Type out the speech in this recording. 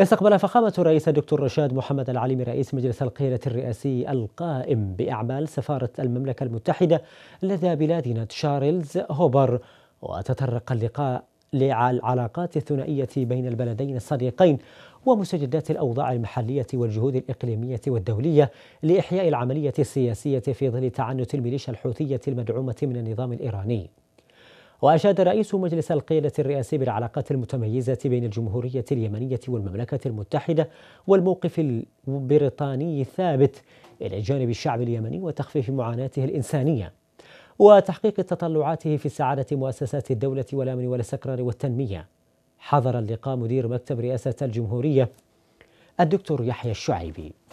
استقبل فخامة الرئيس الدكتور رشاد محمد العليم رئيس مجلس القيادة الرئاسي القائم بأعمال سفارة المملكة المتحدة لدى بلادنا تشارلز هوبر وتطرق اللقاء للعلاقات الثنائية بين البلدين الصديقين ومستجدات الأوضاع المحلية والجهود الإقليمية والدولية لإحياء العملية السياسية في ظل تعنت الميليشيا الحوثية المدعومة من النظام الإيراني وأشاد رئيس مجلس القيادة الرئاسي بالعلاقات المتميزة بين الجمهورية اليمنية والمملكة المتحدة والموقف البريطاني الثابت إلى جانب الشعب اليمني وتخفيف معاناته الإنسانية وتحقيق تطلعاته في سعادة مؤسسات الدولة والأمن والاستقرار والتنمية حضر اللقاء مدير مكتب رئاسة الجمهورية الدكتور يحيى الشعيبي